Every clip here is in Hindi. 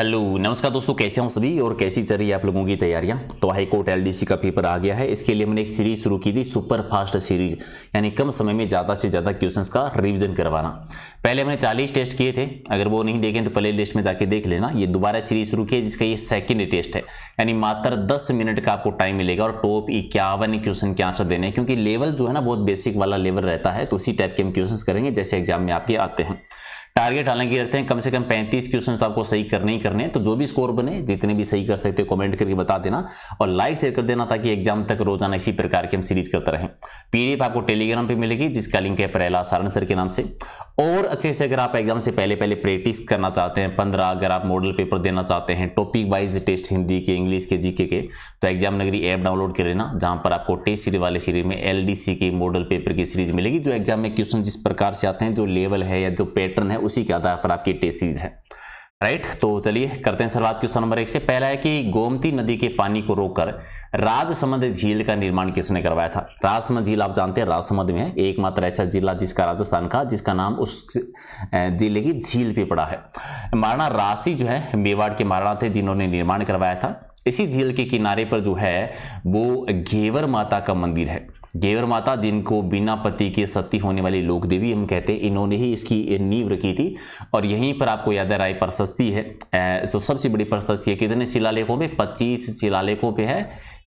हेलो नमस्कार दोस्तों कैसे हैं सभी और कैसी चल रही है आप लोगों की तैयारियां तो हाई कोर्ट एलडीसी का पेपर आ गया है इसके लिए हमने एक सीरीज शुरू की थी सुपर फास्ट सीरीज यानी कम समय में ज़्यादा से ज़्यादा क्वेश्चंस का रिवीजन करवाना पहले हमने 40 टेस्ट किए थे अगर वो नहीं देखें तो प्ले लिस्ट में जाके देख लेना ये दोबारा सीरीज शुरू की है जिसका ये सेकेंड टेस्ट है यानी मात्र दस मिनट का आपको टाइम मिलेगा और टॉप इक्यावन क्वेश्चन के आंसर देने क्योंकि लेवल जो है ना बहुत बेसिक वाला लेवल रहता है तो उसी टाइप के हम क्वेश्चन करेंगे जैसे एग्जाम में आपके आते हैं टारगेट हालांकि रखते हैं कम से कम 35 क्वेश्चन तो आपको सही करने ही करने हैं तो जो भी स्कोर बने जितने भी सही कर सकते हो कमेंट करके बता देना और लाइक शेयर कर देना ताकि एग्जाम तक रोजाना इसी प्रकार की हम सीरीज करते रहें पीडीएफ आपको टेलीग्राम पे मिलेगी जिसका लिंक है परेला सारण सर के नाम से और अच्छे से अगर आप एग्जाम से पहले पहले प्रैक्टिस करना चाहते हैं पंद्रह अगर आप मॉडल पेपर देना चाहते हैं टॉपिक वाइज टेस्ट हिंदी के इंग्लिश के जीके के तो एग्जाम नगरी ऐप डाउनलोड कर लेना जहां पर आपको टेस्ट सीरीज वाले सीरीज में एल के मॉडल पेपर की सीरीज मिलेगी जो एग्जाम में क्वेश्चन जिस प्रकार से आते हैं जो लेवल है या जो पैटर्न है उसी के आधार पर आपकी टेसीज है राइट तो चलिए करते हैं शुरुआत क्वेश्चन नंबर एक से पहला है कि गोमती नदी के पानी को रोककर राजसमंद झील का निर्माण किसने करवाया था राजसमंद झील आप जानते हैं राजसमंद में है एकमात्र ऐसा जिला जिसका राजस्थान का जिसका नाम उस जिले की झील पे पड़ा है महाराणा राशि जो है मेवाड़ के महाराणा थे जिन्होंने निर्माण करवाया था इसी झील के किनारे पर जो है वो घेवर माता का मंदिर है गेवर माता जिनको बिना पति के सती होने वाली लोक देवी हम कहते हैं इन्होंने ही इसकी नींव रखी थी और यहीं पर आपको याद है राय प्रशस्ति है तो सबसे बड़ी प्रशस्ति है कितने शिलालेखों में पच्चीस शिलालेखों पे है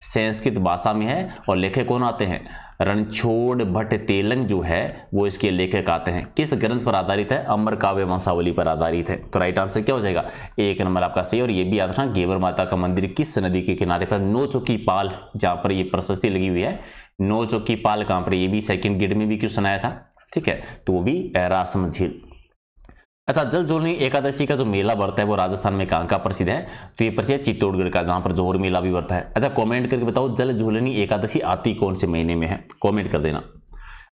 संस्कृत भाषा में है और लेखक कौन आते हैं रणछोड़ भट्ट तेलंग जो है वो इसके लेखक आते हैं किस ग्रंथ पर आधारित है अमर काव्य वंशावली पर आधारित है तो राइट आंसर क्या हो जाएगा एक नंबर आपका सही और ये भी याद रखना गेवर माता का मंदिर किस नदी के किनारे पर नो चुकी पाल जहाँ पर ये प्रशस्ति लगी हुई है नौ चौकी पाल कहाँ पर ये भी सेकंड ग्रेड में भी क्वेश्चन आया था ठीक है तो वो भी रासम झील अच्छा जल जोलनी एकादशी का जो मेला बढ़ता है वो राजस्थान में कहाँ का प्रसिद्ध है तो ये प्रसिद्ध है चित्तौड़गढ़ का जहाँ पर जोहर मेला भी बढ़ता है अच्छा कमेंट करके बताओ जल झूलनी एकादशी आती कौन से महीने में है कमेंट कर देना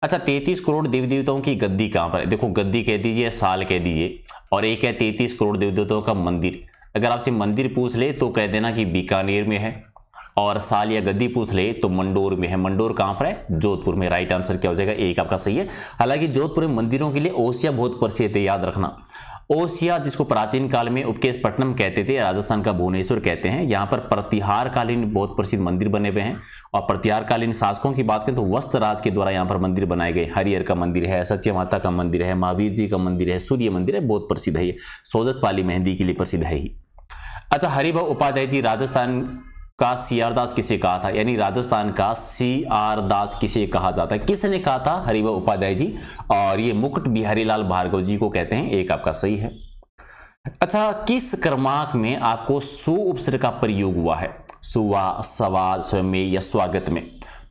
अच्छा तैतीस करोड़ देवी देवताओं की गद्दी कहाँ पर है देखो गद्दी कह दीजिए साल कह दीजिए और एक है तैतीस करोड़ देवी देवताओं का मंदिर अगर आपसे मंदिर पूछ ले तो कह देना कि बीकानेर में है और साल या गद्दी पूछ ले तो मंडोर में है मंडोर कहां पर है जोधपुर में राइट आंसर क्या हो जाएगा एक आपका सही है हालांकि जोधपुर में मंदिरों के लिए ओसिया बहुत प्रसिद्ध है याद रखना ओसिया जिसको प्राचीन काल में उपकेश पट्टनम कहते थे राजस्थान का भुवनेश्वर कहते हैं यहाँ पर प्रतिहार कालीन बहुत प्रसिद्ध मंदिर बने हुए हैं और प्रतिहार कालीन शासकों की बात करें तो वस्त्र राज के द्वारा यहाँ पर मंदिर बनाए गए हरिहर का मंदिर है सच्चे माता का मंदिर है महावीर जी का मंदिर है सूर्य मंदिर है बहुत प्रसिद्ध है ये सोजत पाली मेहंदी के लिए प्रसिद्ध है ही अच्छा हरिभा उपाध्याय जी राजस्थान का सी आर दास किसे कहा था यानी राजस्थान का सी आर दास किसे कहा जाता है किसने कहा था हरिभा उपाध्याय जी और ये मुकुट बिहारी लाल भार्गव जी को कहते हैं एक आपका सही है अच्छा किस क्रमांक में आपको सो उपसर का प्रयोग हुआ है सुवा सवाद स्वमे या स्वागत में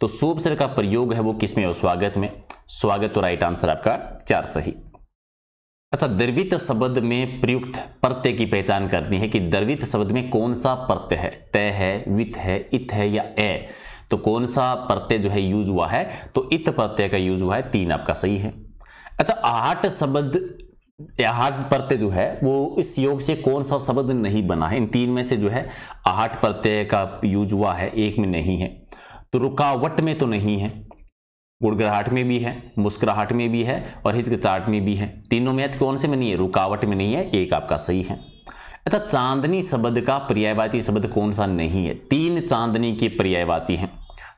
तो सो उपसर का प्रयोग है वो किस में स्वागत में स्वागत तो राइट आंसर आपका चार सही अच्छा द्रवित शब्द में प्रयुक्त प्रत्यय की पहचान करनी है कि द्रवित शब्द में कौन सा प्रत्यय है तय है वित है इत है या ए तो कौन सा प्रत्यय जो है यूज हुआ है तो इत प्रत्यय का यूज हुआ है तीन आपका सही है अच्छा आहट शब्द आहट प्रत्यय जो है वो इस योग से कौन सा शब्द नहीं बना है इन तीन में से जो है आहट प्रत्यय का यूज हुआ है एक में नहीं है तो रुकावट में तो नहीं है गुड़गड़ाहट में भी है मुस्कुराहट में भी है और हिचकिचाहट में भी है तीनों में कौन से में नहीं है रुकावट में नहीं है एक आपका सही है अच्छा चांदनी शब्द का पर्यायवाची शब्द कौन सा नहीं है तीन चांदनी के पर्यायवाची हैं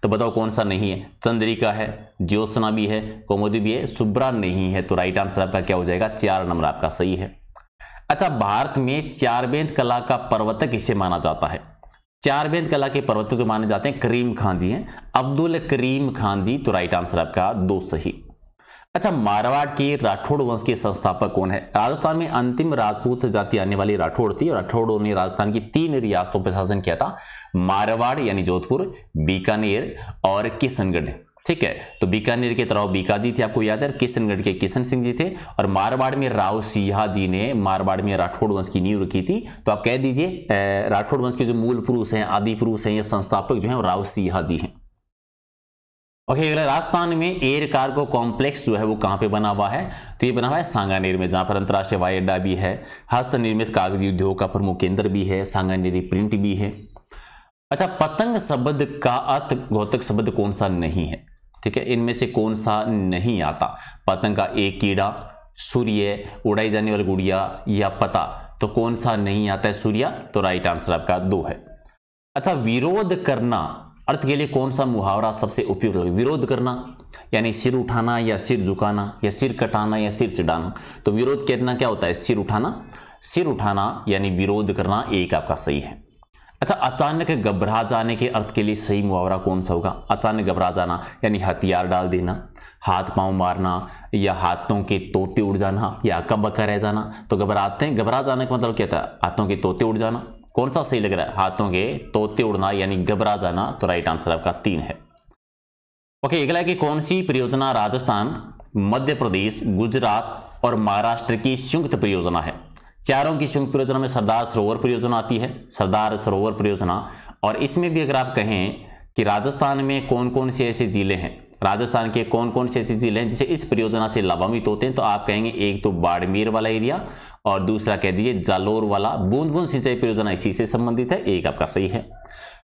तो बताओ कौन सा नहीं है चंद्रिका है ज्योत्सना भी है कोमोदी भी है सुब्रा नहीं है तो राइट आंसर आपका क्या हो जाएगा चार नंबर आपका सही है अच्छा भारत में चार वेद कला का पर्वतक इसे माना जाता है चार वेद कला के पर्वत तो जो माने जाते हैं करीम खान जी हैं अब्दुल करीम खान जी तो राइट आंसर आपका दो सही अच्छा मारवाड़ के राठौड़ वंश के संस्थापक कौन है राजस्थान में अंतिम राजपूत जाति आने वाली राठौड़ थी राठौड़ों ने राजस्थान की तीन रियासतों पर शासन किया था मारवाड़ यानी जोधपुर बीकानेर और किशनगढ़ ठीक है तो बीकानेर के तरह बीका जी थे आपको याद है किशनगढ़ के किशन सिंह जी थे और मारवाड़ में राव सिहा जी ने मारवाड़ में राठौड़ वंश की नींव रखी थी तो आप कह दीजिए राठौड़ वंश के जो मूल पुरुष हैं आदि पुरुष हैं या संस्थापक जो हैं राव सिहा जी हैं ओके okay, राजस्थान में एयर कार्गो कॉम्प्लेक्स जो है वो कहाँ पे बना हुआ है तो ये बना हुआ है सांगानेर में जहाँ पर अंतर्राष्ट्रीय हवाई अड्डा भी है हस्त निर्मित कागजी उद्योग का प्रमुख केंद्र भी है सांगानेरी प्रिंट भी है अच्छा पतंग शब्द का अर्थ गौतक शब्द कौन सा नहीं है ठीक है इनमें से कौन सा नहीं आता पतंग का एक कीड़ा सूर्य उड़ाई जाने वाली गुड़िया या पता तो कौन सा नहीं आता है सूर्या तो राइट आंसर आपका दो है अच्छा विरोध करना अर्थ के लिए कौन सा मुहावरा सबसे उपयुक्त लगे विरोध करना यानी सिर उठाना या सिर झुकाना या सिर कटाना या सिर चिढ़ाना तो विरोध कहना क्या होता है सिर उठाना सिर उठाना यानी विरोध करना एक आपका सही है अच्छा अचानक घबरा जाने के अर्थ के लिए सही मुहावरा कौन सा होगा अचानक घबरा जाना यानी हथियार डाल देना हाथ पांव मारना या हाथों के तोते उड़ जाना या कबका रह जाना तो घबराते हैं घबरा जाने का मतलब क्या था हाथों के तोते उड़ जाना कौन सा सही लग रहा है हाथों के तोते उड़ना यानी घबरा जाना तो राइट आंसर आपका तीन है ओके अगला कि कौन सी परियोजना राजस्थान मध्य प्रदेश गुजरात और महाराष्ट्र की संयुक्त परियोजना है चारों की संयुक्त परियोजना में सरदार सरोवर परियोजना आती है सरदार सरोवर परियोजना और इसमें भी अगर आप कहें कि राजस्थान में कौन कौन से ऐसे ज़िले हैं राजस्थान के कौन कौन से ऐसे ज़िले हैं जिसे इस परियोजना से लाभान्वित होते हैं तो आप कहेंगे एक तो बाड़मेर वाला एरिया और दूसरा कह दीजिए जालोर वाला बूंद बूंद सिंचाई परियोजना इसी से संबंधित है एक आपका सही है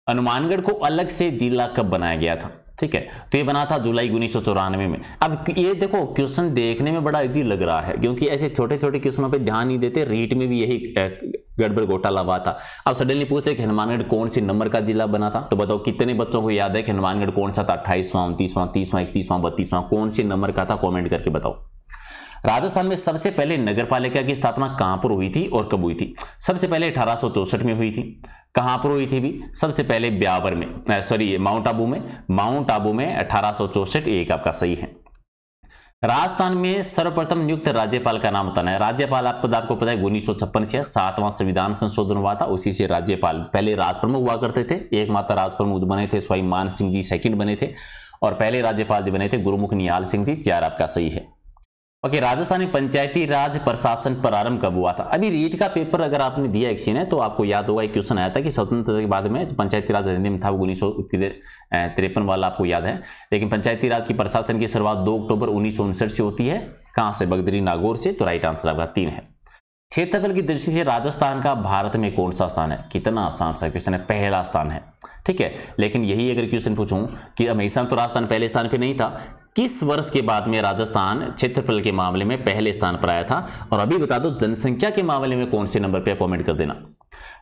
हनुमानगढ़ को अलग से जिला कब बनाया गया था ठीक है तो ये बना था जुलाई उन्नीस में अब ये देखो क्वेश्चन देखने में बड़ा इजी लग रहा है क्योंकि ऐसे छोटे छोटे क्वेश्चनों पे ध्यान नहीं देते रीट में भी यही गड़बड़ घोटाला हुआ था अब सडनली पूछते कि हनुमानगढ़ कौन सी नंबर का जिला बना था तो बताओ कितने बच्चों को याद है कि हनुमानगढ़ कौन सा था अट्ठाईसवां उनतीसवां तीसवां इकतीसवां बत्तीसवां कौन से नंबर का था कॉमेंट करके बताओ राजस्थान में सबसे पहले नगर पालिका की स्थापना कहां पर हुई थी और कब हुई थी सबसे पहले अठारह में हुई थी कहां पर हुई थी भी सबसे पहले ब्यावर में सॉरी माउंट आबू में माउंट आबू में अठारह एक आपका सही है राजस्थान में सर्वप्रथम नियुक्त राज्यपाल का नाम बताना है राज्यपाल आप पद आपको पता है उन्नीस सौ छप्पन से सातवां संविधान संशोधन हुआ था उसी से राज्यपाल पहले राजप्रमुख हुआ करते थे एकमात्र राजप्रमुख बने थे स्वाई मान सिंह जी सेकंड बने थे और पहले राज्यपाल जी बने थे गुरुमुख नियाल सिंह जी चार आपका सही है ओके okay, राजस्थानी पंचायती राज प्रशासन प्रारंभ कब हुआ था अभी रीट का पेपर अगर आपने दिया एक सीने तो आपको याद होगा एक क्वेश्चन आया था कि स्वतंत्रता के बाद में जो पंचायती राज अधिनियम था वो उन्नीस तिरपन वाला आपको याद है लेकिन पंचायती राज की प्रशासन की शुरुआत दो अक्टूबर उन्नीस से होती है कहाँ से बगदरी नागौर से तो राइट आंसर आपका तीन है क्षेत्रफल की दृष्टि से राजस्थान का भारत में कौन सा स्थान है कितना आसान सा क्वेश्चन है पहला स्थान है ठीक है लेकिन यही अगर क्वेश्चन पूछूं कि हमेशा तो राजस्थान पहले स्थान पे नहीं था किस वर्ष के बाद में राजस्थान क्षेत्रफल के मामले में पहले स्थान पर आया था और अभी बता दो जनसंख्या के मामले में कौन से नंबर पर कॉमेंट कर देना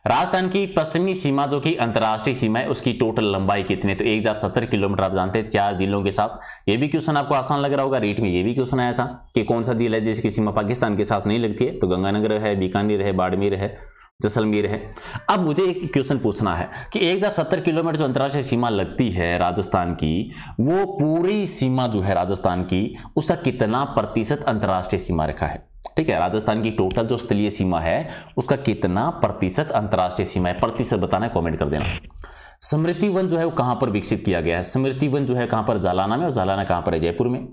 राजस्थान की पश्चिमी सीमा जो कि अंतर्राष्ट्रीय सीमा है उसकी टोटल लंबाई कितनी तो एक किलोमीटर आप जानते हैं चार जिलों के साथ ये भी क्वेश्चन आपको आसान लग रहा होगा रेट में ये भी क्वेश्चन आया था कि कौन सा जिला है जिसकी सीमा पाकिस्तान के साथ नहीं लगती है तो गंगानगर है बीकानेर है बाड़मेर है जैसलमेर है अब मुझे एक क्वेश्चन पूछना है कि एक हज़ार सत्तर किलोमीटर जो अंतर्राष्ट्रीय सीमा लगती है राजस्थान की वो पूरी सीमा जो है राजस्थान की उसका कितना प्रतिशत अंतर्राष्ट्रीय सीमा रेखा है ठीक है राजस्थान की टोटल जो स्थलीय सीमा है उसका कितना प्रतिशत अंतर्राष्ट्रीय सीमा है प्रतिशत बताना है कॉमेंट कर देना स्मृति वन जो है वो कहां पर विकसित किया गया है स्मृति वन जो है कहां पर जालाना में और जालाना कहां पर है जयपुर में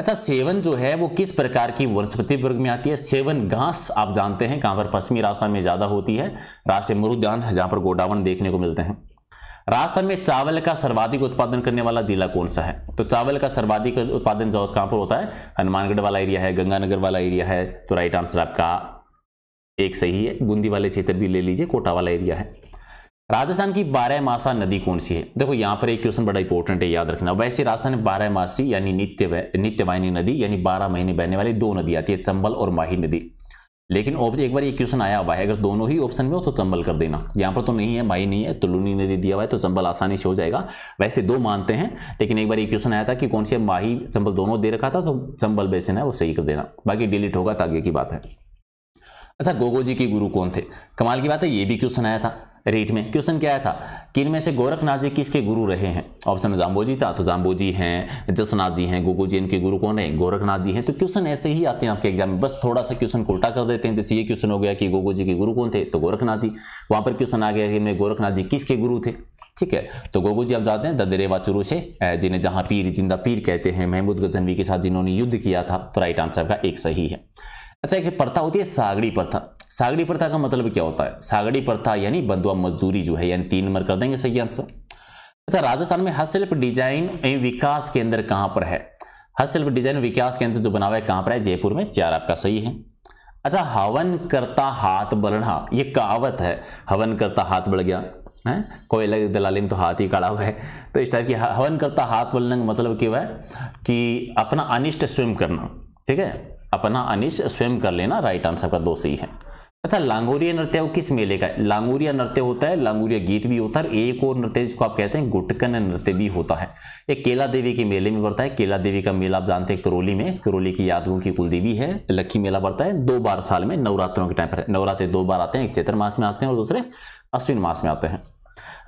अच्छा सेवन जो है वो किस प्रकार की वनस्पति वर्ग में आती है सेवन घास आप जानते हैं कहां पर पश्चिमी राजस्थान में ज्यादा होती है राष्ट्रीय मरुद्यान जहां पर गोडावन देखने को मिलते हैं राजस्थान में चावल का सर्वाधिक उत्पादन करने वाला जिला कौन सा है तो चावल का सर्वाधिक उत्पादन जो कहां पर होता है हनुमानगढ़ वाला एरिया है गंगानगर वाला एरिया है तो राइट आंसर आपका एक सही है बूंदी वाले क्षेत्र भी ले लीजिए कोटा वाला एरिया है राजस्थान की बारह मासा नदी कौन सी है देखो यहाँ पर एक क्वेश्चन बड़ा इंपॉर्टेंट है याद रखना वैसे राजस्थान में बारह मासी यानी नित्य नित्यवाहिनी नदी यानी बारह महीने बहने वाली दो नदी आती है चंबल और माही नदी लेकिन एक बार ये क्वेश्चन आया हुआ है अगर दोनों ही ऑप्शन में हो तो चंबल कर देना यहाँ पर तो नहीं है माई नहीं है तो लूनी नदी दिया हुआ है तो चंबल आसानी से हो जाएगा वैसे दो मानते हैं लेकिन एक बार ये क्वेश्चन आया था कि कौन सी माही चंबल दोनों दे रखा था तो चंबल बेसिन है वो सही कर देना बाकी डिलीट होगा तागे की बात है अच्छा गोगो जी के गुरु कौन थे कमाल की बात है ये भी क्वेश्चन आया था रेट में क्वेश्चन क्या आया था कि इनमें से गोरखनाथ जी किसके गुरु रहे हैं ऑप्शन में जाम्बोजी था तो जाम्बोजी हैं जसनाथ जी हैं गोगो जी इनके गुरु कौन है गोरखनाथ जी हैं तो क्वेश्चन ऐसे ही आते हैं आपके एग्जाम में बस थोड़ा सा क्वेश्चन को उल्टा कर देते हैं जैसे ये क्वेश्चन हो गया कि गोगो जी के गुरु कौन थे तो गोरखनाथ जी वहाँ पर क्वेश्चन आ गया कि मेरे गोरखनाथ जी किसके गुरु थे ठीक है तो गोगो जी आप जाते हैं ददरेवा चुरू से जिन्हें जहाँ पीर जिंदा पीर कहते हैं महमूद गजनवी के साथ जिन्होंने युद्ध किया था तो राइट आंसर का एक सही है अच्छा एक प्रथा होती है सागड़ी प्रथा सागड़ी प्रथा का मतलब क्या होता है सागड़ी प्रथा यानी बंधुआ मजदूरी जो है यानी तीन नंबर कर देंगे सही आंसर अच्छा राजस्थान में हस्तशिल्प डिजाइन एवं विकास केंद्र कहां पर है हस्तशिल्प डिजाइन विकास केंद्र जो बना हुआ है कहां पर है जयपुर में चार आपका सही है अच्छा हवन करता हाथ बढ़ना ये कहावत है हवन करता हाथ बढ़ गया है कोई अलग दला तो हाथ ही कड़ा हुआ है तो इस टाइप की हवन करता हाथ बलने का मतलब क्या हुआ है कि अपना अनिष्ट स्वयं करना ठीक है अपना अनिष्ट स्वयं कर लेना राइट आंसर का दो सही है अच्छा लांगोरिया नृत्य वो किस मेले का है लांगोरिया नृत्य होता है लांगोरिया गीत भी होता है एक और नृत्य जिसको आप कहते हैं गुटकन नृत्य भी होता है ये केला देवी के मेले में पड़ता है केला देवी का मेला आप जानते हैं करोली में करोली की यादवों की कुलदेवी है लक्की मेला पड़ता है दो बार साल में नवरात्रों के टाइम पर नवरात्रे दो बार आते हैं एक चैत्र मास में आते हैं और दूसरे अश्विन मास में आते हैं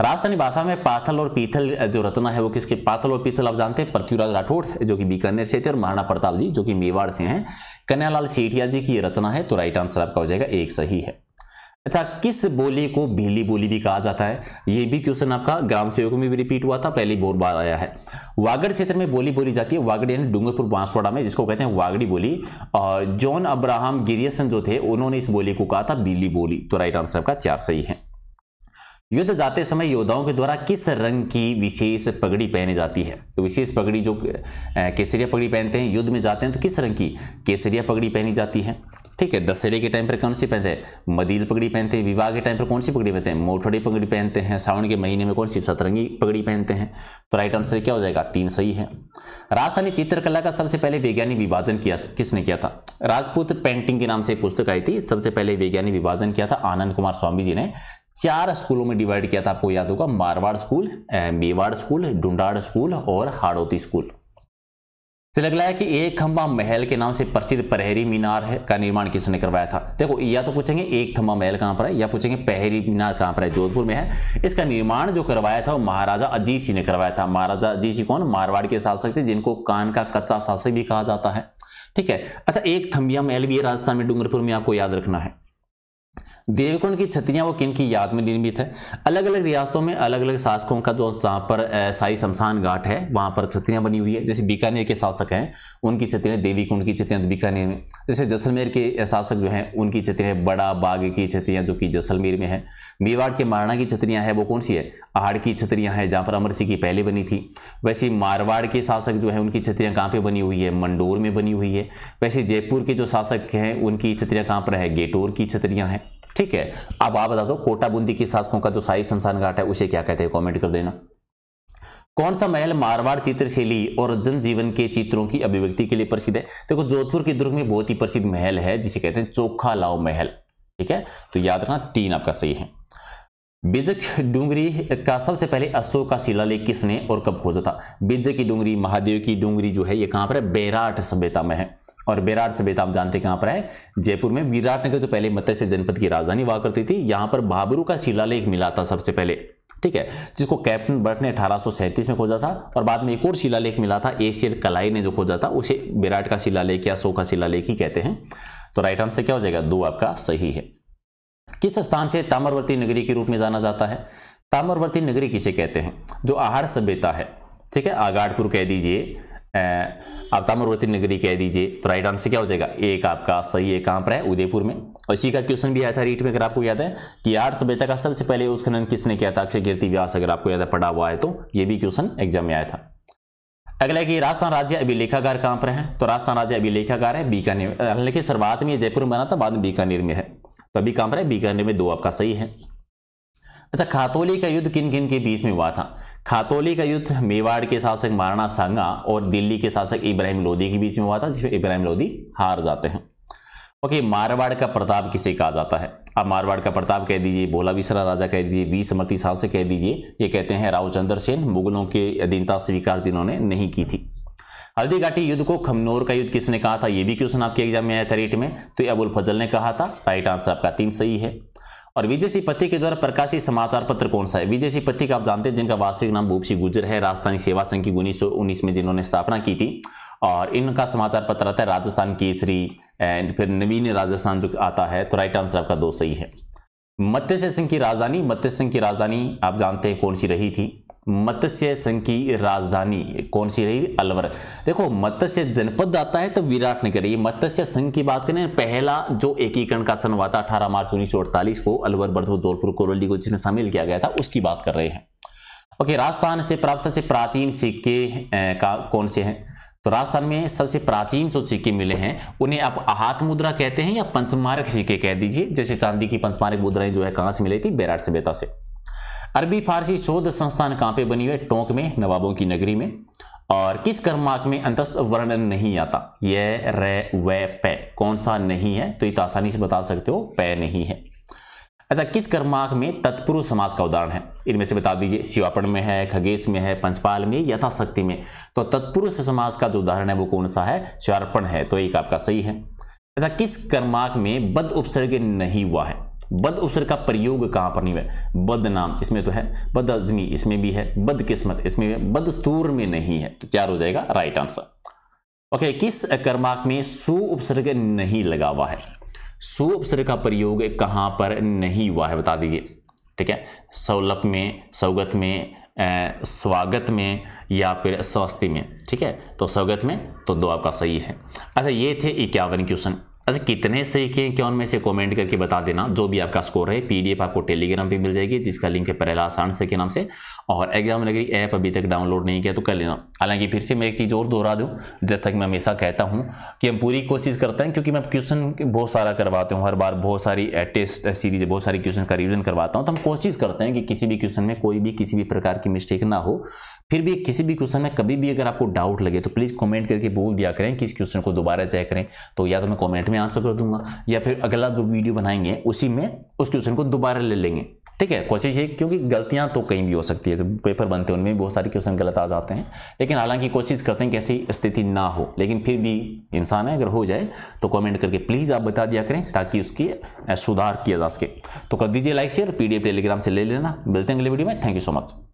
राजस्थानी भाषा में पाथल और पीथल जो रचना है वो किसके पाथल और पीथल आप जानते हैं पृथ्वीराज राठौड़ जो कि बीकानेर से थे और महाराणा प्रताप जी जो कि मेवाड़ से हैं कन्यालाल सेठिया जी की रचना है तो राइट आंसर आपका हो जाएगा एक सही है अच्छा किस बोली को भीली बोली भी कहा जाता है ये भी क्वेश्चन आपका ग्राम सेवकों में भी रिपीट हुआ था पहली बोर बार आया है वागड़ क्षेत्र में बोली बोली जाती है वागड़ यानी डूंगरपुर बांसवाड़ा में जिसको कहते हैं वागड़ी बोली और जॉन अब्राहम गिरियसन जो थे उन्होंने इस बोली को कहा था बीली बोली तो राइट आंसर आपका चार सही है युद्ध जाते समय योद्धाओं के द्वारा किस रंग की विशेष पगड़ी पहनी जाती है तो विशेष पगड़ी जो केसरिया पगड़ी पहनते हैं युद्ध में जाते हैं तो किस रंग की केसरिया पगड़ी पहनी जाती है ठीक है दशहरे के टाइम पर कौन सी पहनते हैं मदील पगड़ी पहनते हैं विवाह के टाइम पर कौन सी पगड़ी पहनते हैं मोठड़ी पगड़ी पहनते हैं श्रावण के महीने में कौन सी सतरंगी पगड़ी पहनते हैं तो राइट आंसर क्या हो जाएगा तीन सही है राजधानी चित्रकला का सबसे पहले वैज्ञानिक विभाजन किया किसने किया था राजपूत पेंटिंग के नाम से पुस्तक आई थी सबसे पहले वैज्ञानिक विभाजन किया था आनंद कुमार स्वामी जी ने चार स्कूलों में डिवाइड किया था आपको याद होगा Marwar school Mewar school Dhundhar school और हाड़ोती स्कूल से लग है कि एक खंबा महल के नाम से प्रसिद्ध प्रहरी मीनार का निर्माण किसने करवाया था देखो या तो पूछेंगे एक खंबा महल कहां पर है या पूछेंगे प्रहरी मीनार कहाँ पर है जोधपुर में है इसका निर्माण जो करवाया था वो महाराजा अजीत सिंह ने करवाया था महाराजा अजीत सिंह कौन मारवाड़ के शासक थे जिनको कान का कच्चा शासक भी कहा जाता है ठीक है अच्छा एक थम्बिया महल भी राजस्थान में डूंगरपुर में आपको याद रखना है देवकुंड की छतरियाँ वो किन की याद में निर्मित है अलग अलग रियासतों में अलग अलग शासकों का जो जहाँ पर साई शमशान घाट है वहाँ पर छतरियाँ बनी हुई है जैसे बीकानेर के शासक हैं उनकी छतरियाँ देवीकुंड की छतियाँ बीकानेर में जैसे जैसलमेर के शासक जो हैं उनकी छतरियाँ बड़ा बाग की छतरियाँ जो कि जैसलमेर में है मेवाड़ के महाराणा की छतरियाँ हैं वो कौन सी है आहाड़ की छतरियाँ हैं जहाँ पर अमर सिंह की पहले बनी थी वैसे मारवाड़ के शासक जो हैं उनकी छतरियाँ कहाँ पर बनी हुई है मंडोर में बनी हुई है वैसे जयपुर के जो शासक हैं उनकी छतरियाँ कहाँ पर है गेटोर की छतरियाँ हैं ठीक है अब आप बता दो कोटा बूंदी की शासकों का जो शाही शमशान घाट है उसे क्या कहते हैं कॉमेंट कर देना कौन सा महल मारवाड़ चित्रशैली और जनजीवन के चित्रों की अभिव्यक्ति के लिए प्रसिद्ध है देखो जोधपुर के दुर्ग में बहुत ही प्रसिद्ध महल है जिसे कहते हैं चोखा लाओ महल ठीक है तो याद रखना तीन आपका सही है बिजक डूंगरी का सबसे पहले अशोक का शिलालेख किसने और कब खोजा था बिजक की डूंगरी महादेव की डूंगरी जो है ये कहां पर है बैराट सभ्यता में है और बेरार से आप जानते हैं कहां पर है जयपुर में विराट नगर जो तो पहले मत्स्य जनपद की राजधानी हुआ करती थी यहां पर बाबरू का शिलालेख मिला था सबसे पहले ठीक है जिसको कैप्टन बर्ट ने अठारह में खोजा था और बाद में एक और शिलालेख मिला था एशियर कलाई ने जो खोजा था उसे विराट का शिलालेख या सो का शिलालेख ही कहते हैं तो राइट आंसर क्या हो जाएगा दो आपका सही है किस स्थान से ताम्रवर्ती नगरी के रूप में जाना जाता है ताम्रवर्ती नगरी किसे कहते हैं जो आहार सभ्यता है ठीक है आगाड़पुर कह दीजिए आप ताम्रवर्ती नगरी कह दीजिए तो राइट आंसर क्या हो जाएगा एक आपका सही है कहाँ पर है उदयपुर में और इसी का क्वेश्चन भी आया था रीट में अगर आपको याद है कि आर्ट सभ्यता का सबसे पहले उत्खनन किसने किया था अक्षय कीर्ति व्यास अगर आपको याद है पढ़ा हुआ है तो ये भी क्वेश्चन एग्जाम में आया था अगला कि राजस्थान राज्य अभिलेखागार कहाँ पर है तो राजस्थान राज्य अभिलेखागार है बीकानेर लेकिन शुरुआत में जयपुर में बना था बाद में बीकानेर में है तो अभी कहाँ पर है बीकानेर में दो आपका सही है अच्छा खातोली का युद्ध किन किन के बीच में हुआ था खातोली का युद्ध मेवाड़ के शासक महाराणा सांगा और दिल्ली के शासक इब्राहिम लोदी के बीच में हुआ था जिसमें इब्राहिम लोदी हार जाते हैं ओके मारवाड़ का प्रताप किसे कहा जाता है अब मारवाड़ का प्रताप कह दीजिए भोला विसरा राजा कह दीजिए वी समर्थी शासक कह दीजिए ये कहते हैं राव चंद्र सेन मुगलों के अधीनता स्वीकार जिन्होंने नहीं की थी हल्दी घाटी युद्ध को खमनोर का युद्ध किसने कहा था ये भी क्वेश्चन आपके एग्जाम में आया था रेट में तो अबुल फजल ने कहा था राइट आंसर आपका तीन सही है और विजय पति के द्वारा प्रकाशित समाचार पत्र कौन सा है विजय पति का आप जानते हैं जिनका वास्तविक नाम भूपसी गुजर है राजस्थानी सेवा संघ की उन्नीस में जिन्होंने स्थापना की थी और इनका समाचार पत्र आता है राजस्थान केसरी एंड फिर नवीन राजस्थान जो आता है तो राइट आंसर आपका दो सही है मत्स्य संघ की राजधानी मत्स्य संघ की राजधानी आप जानते हैं कौन सी रही थी मत्स्य संघ की राजधानी कौन सी रही अलवर देखो मत्स्य जनपद आता है तो विराट नगर ये मत्स्य संघ की बात करें पहला जो एकीकरण का सन हुआ था अठारह मार्च उन्नीस को अलवर बर्धो धौलपुर कोरोली को जिसमें शामिल किया गया था उसकी बात कर रहे हैं ओके राजस्थान से प्राप्त सबसे प्राचीन सिक्के का कौन से हैं तो राजस्थान में सबसे प्राचीन जो सिक्के मिले हैं उन्हें आप आहत मुद्रा कहते हैं या पंचमारक सिक्के कह दीजिए जैसे चांदी की पंचमारक मुद्राएं जो है कहां से मिली थी बैराट से बेता से अरबी फारसी शोध संस्थान कहाँ पे बनी हुई है टोंक में नवाबों की नगरी में और किस कर्माक में अंतस्थ वर्णन नहीं आता ये रे व पै कौन सा नहीं है तो ये तो आसानी से बता सकते हो पै नहीं है अच्छा किस कर्माक में तत्पुरुष समाज का उदाहरण है इनमें से बता दीजिए शिवापण में है खगेश में है पंचपाल में यथाशक्ति में तो तत्पुरुष समाज का जो उदाहरण है वो कौन सा है शिवार्पण है तो एक आपका सही है अच्छा किस कर्माक में बद उपसर्ग नहीं हुआ है बद अवसर का प्रयोग कहां पर नहीं हुआ बदनाम इसमें तो है बदअजमी इसमें भी है बदकिस्मत इसमें भी है बदस्तूर में नहीं है तो चार हो जाएगा राइट आंसर ओके किस कर्माक में सु उपसर्ग नहीं लगा हुआ है सु उपसर्ग का प्रयोग कहां पर नहीं हुआ है बता दीजिए ठीक है सौलभ में सौगत में स्वागत में या फिर स्वास्थ्य में ठीक है तो स्वागत में तो दो आपका सही है अच्छा ये थे इक्यावन क्वेश्चन अच्छा कितने सही किए क्या उनमें से कमेंट करके बता देना जो भी आपका स्कोर है पीडीएफ आपको टेलीग्राम पे मिल जाएगी जिसका लिंक है प्रहलाद सांड के नाम से और एग्जाम लग रही ऐप अभी तक डाउनलोड नहीं किया तो कर लेना हालांकि फिर से मैं एक चीज़ और दोहरा दूँ जैसा कि मैं हमेशा कहता हूँ कि हम पूरी कोशिश करते हैं क्योंकि मैं क्वेश्चन बहुत सारा करवाता हूँ हर बार बहुत सारी टेस्ट सीरीज बहुत सारी क्वेश्चन का रिविजन करवाता हूँ तो हम कोशिश करते हैं कि किसी भी क्वेश्चन में कोई भी किसी भी प्रकार की मिस्टेक ना हो फिर भी किसी भी क्वेश्चन में कभी भी अगर आपको डाउट लगे तो प्लीज़ कमेंट करके बोल दिया करें कि इस क्वेश्चन को दोबारा चेक करें तो या तो मैं कमेंट में आंसर कर दूंगा या फिर अगला जो वीडियो बनाएंगे उसी में उस क्वेश्चन को दोबारा ले लेंगे ठीक है कोशिश ये क्योंकि गलतियां तो कहीं भी हो सकती है जब पेपर बनते हैं उनमें बहुत सारे क्वेश्चन गलत आ जाते हैं लेकिन हालांकि कोशिश करते हैं कि ऐसी स्थिति ना हो लेकिन फिर भी इंसान है अगर हो जाए तो कमेंट करके प्लीज़ आप बता दिया करें ताकि उसकी सुधार किया जा सके तो कर दीजिए लाइक शेयर पी टेलीग्राम से ले लेना मिलते हैं अगले वीडियो में थैंक यू सो मच